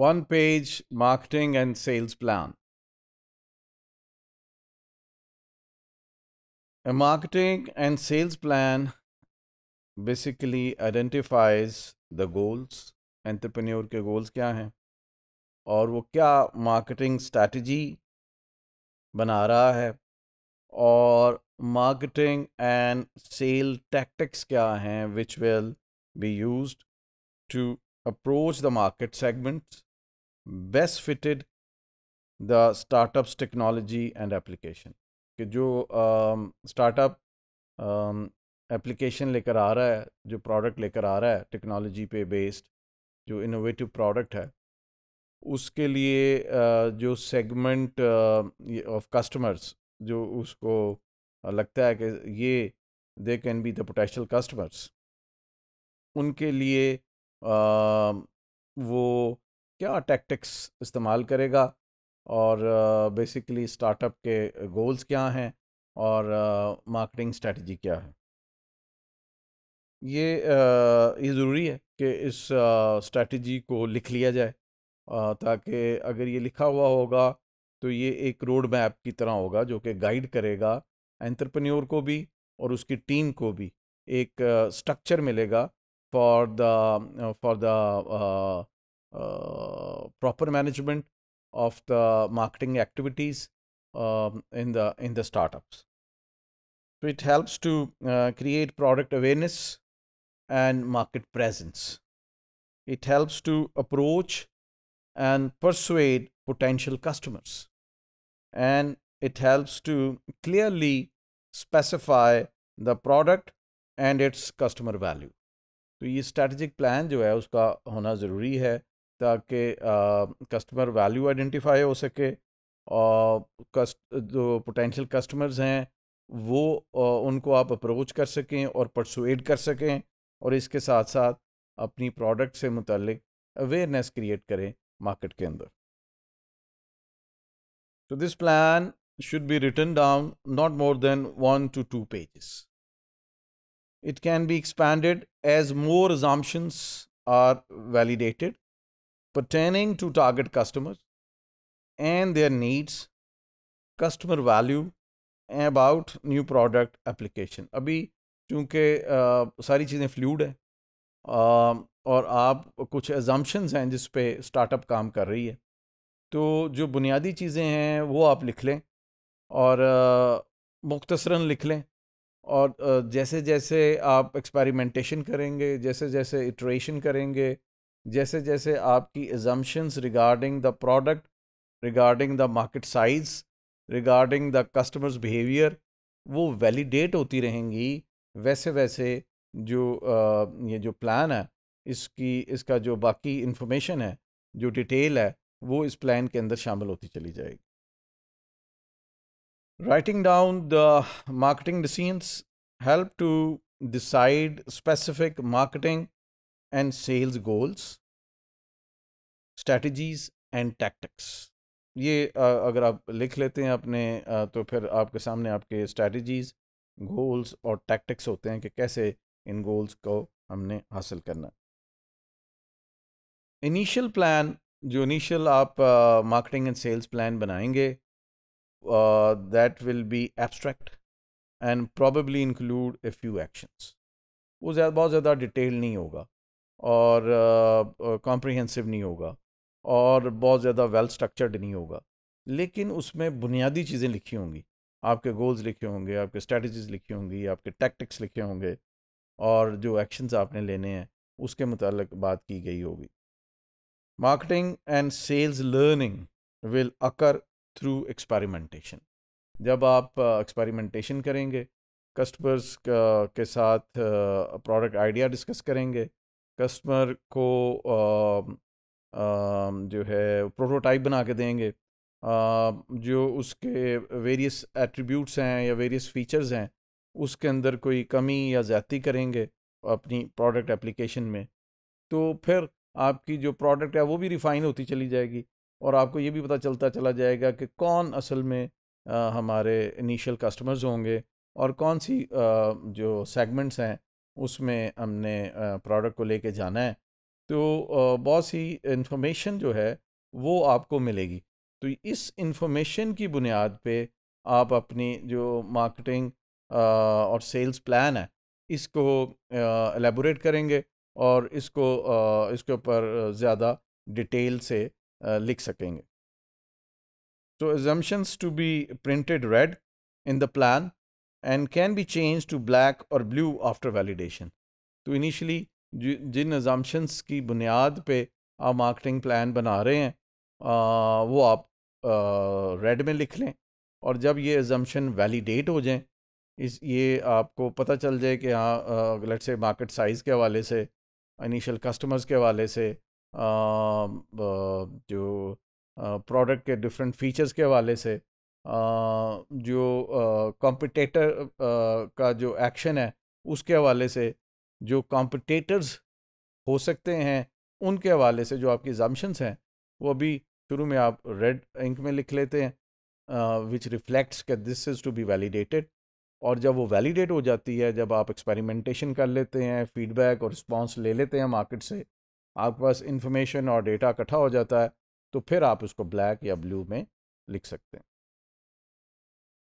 one page marketing and sales plan. A marketing and sales plan basically identifies the goals entrepreneur के goals क्या हैं और वो क्या मार्केटिंग स्ट्रेटजी बना रहा है और marketing and sale tactics kya hain which will be used to approach the market segments best fitted the startups technology and application कि जो स्टार्टअप um, एप्लीकेशन um, लेकर आ रहा है जो प्रोडक्ट लेकर आ रहा है टेक्नोलॉजी पे बेस्ड जो इनोवेटिव प्रोडक्ट है उसके लिए uh, जो सेगमेंट ऑफ कस्टमर्स जो उसको uh, लगता है कि ये they can be the potential customers उनके लिए वो क्या टैक्टिक्स इस्तेमाल करेगा और बेसिकली स्टार्टअप के गोल्स क्या हैं और मार्केटिंग स्ट्रेटजी क्या है ये आ, ये ज़रूरी है कि इस स्ट्रेटजी को लिख लिया जाए ताकि अगर ये लिखा हुआ होगा तो ये एक रोड मैप की तरह होगा जो कि गाइड करेगा एंटरप्रेन्योर को भी और उसकी टीम को भी एक स्ट्रक्चर मिलेगा for the you know, for the uh, uh, proper management of the marketing activities um, in the in the startups. So it helps to uh, create product awareness and market presence. It helps to approach and persuade potential customers. And it helps to clearly specify the product and its customer value. तो ये strategic plan जो है उसका होना ज़रूरी है ताकि customer value identify हो सके और कस्ट जो पोटेंशियल कस्टमर्स हैं वो आ, उनको आप अप्रोच कर सकें और परसुएड कर सकें और इसके साथ साथ अपनी प्रोडक्ट से मुतलिक अवेयरनेस क्रिएट करें मार्केट के अंदर तो this plan should be written down not more than one to two पेजेस It can be expanded as more assumptions are validated pertaining to target customers and their needs, customer value about new product application. abhi kyunki uh, अभी चूँकि सारी चीज़ें fluid है और आप कुछ assumptions हैं जिस पे स्टार्टअप काम कर रही है तो जो बुनियादी चीज़ें हैं वो आप लिख लें और मुख्तसरा लिख लें और जैसे जैसे आप एक्सपेरिमेंटेशन करेंगे जैसे जैसे इटरेशन करेंगे जैसे जैसे आपकी assumptions regarding the product regarding the market size regarding the customers behaviour वो वैलिडेट होती रहेंगी वैसे वैसे जो ये जो प्लान है इसकी इसका जो बाकी इन्फॉर्मेशन है जो डिटेल है वो इस प्लान के अंदर शामिल होती चली जाएगी Writing down the marketing decisions help to decide specific marketing and sales goals, strategies and tactics. ये अगर आप लिख लेते हैं अपने तो फिर आपके सामने आपके स्ट्रेटजीज गोल्स और टैक्टिक्स होते हैं कि कैसे इन गोल्स को हमने हासिल करना इनिशियल प्लान जो इनिशियल आप मार्केटिंग एंड सेल्स प्लान बनाएंगे that will be abstract and and include a few actions वो ज़्यादा बहुत ज़्यादा डिटेल नहीं होगा और कॉम्प्रिहेंसिव uh, uh नहीं होगा और बहुत ज़्यादा वेल स्ट्रक्चर्ड नहीं होगा लेकिन उसमें बुनियादी चीज़ें लिखी होंगी आपके गोल्स लिखे होंगे आपके स्ट्रेटजीज लिखी होंगी आपके टैक्टिक्स लिखे होंगे और जो एक्शंस आपने लेने हैं उसके मुतालिक बात की गई होगी marketing and sales learning will occur through experimentation जब आप एक्सपेरिमेंटेशन करेंगे कस्टमर्स के साथ प्रोडक्ट आइडिया डिस्कस करेंगे कस्टमर को uh, uh, जो है प्रोटोटाइप बना के देंगे uh, जो उसके वेरियस एट्रीब्यूट्स हैं या वेरियस फीचर्स हैं उसके अंदर कोई कमी या ज़्यादा करेंगे अपनी प्रोडक्ट एप्लीकेशन में तो फिर आपकी जो प्रोडक्ट है वो भी रिफ़ाइन होती चली जाएगी और आपको ये भी पता चलता चला जाएगा कि कौन असल में आ, हमारे इनिशियल कस्टमर्स होंगे और कौन सी आ, जो सेगमेंट्स हैं उसमें हमने प्रोडक्ट को लेके जाना है तो बहुत सी इन्फॉर्मेशन जो है वो आपको मिलेगी तो इस इंफॉर्मेशन की बुनियाद पे आप अपनी जो मार्केटिंग और सेल्स प्लान है इसको एलेबोरेट करेंगे और इसको इसके ऊपर ज़्यादा डिटेल से लिख सकेंगे so assumptions to be printed red in the plan and can be change to black और ब्लू आफ्टर वैलिडेशन तो इनिशियली जिन एजम्पन्स की बुनियाद पर आप मार्केटिंग प्लान बना रहे हैं वो आप रेड में लिख लें और जब ये एजम्पन वैलिडेट हो जाए इस ये आपको पता चल जाए कि हाँ लेट से मार्केट साइज़ के हवाले से इनिशियल कस्टमर्स के हवाले से आ, जो प्रोडक्ट के डिफरेंट फीचर्स के हवाले से जो कॉम्पिटेटर का जो एक्शन है उसके हवाले से जो कॉम्पिटेटर्स हो सकते हैं उनके हवाले से जो आपकी जम्शंस हैं वो अभी शुरू में आप रेड इंक में लिख लेते हैं विच रिफ्लेक्ट्स के this is to be validated और जब वो वैलिडेट हो जाती है जब आप एक्सपेरिमेंटेशन कर लेते हैं फीडबैक और रिस्पांस ले लेते हैं मार्केट से आपके पास इन्फॉर्मेशन और डेटा इकट्ठा हो जाता है तो फिर आप उसको ब्लैक या ब्लू में लिख सकते हैं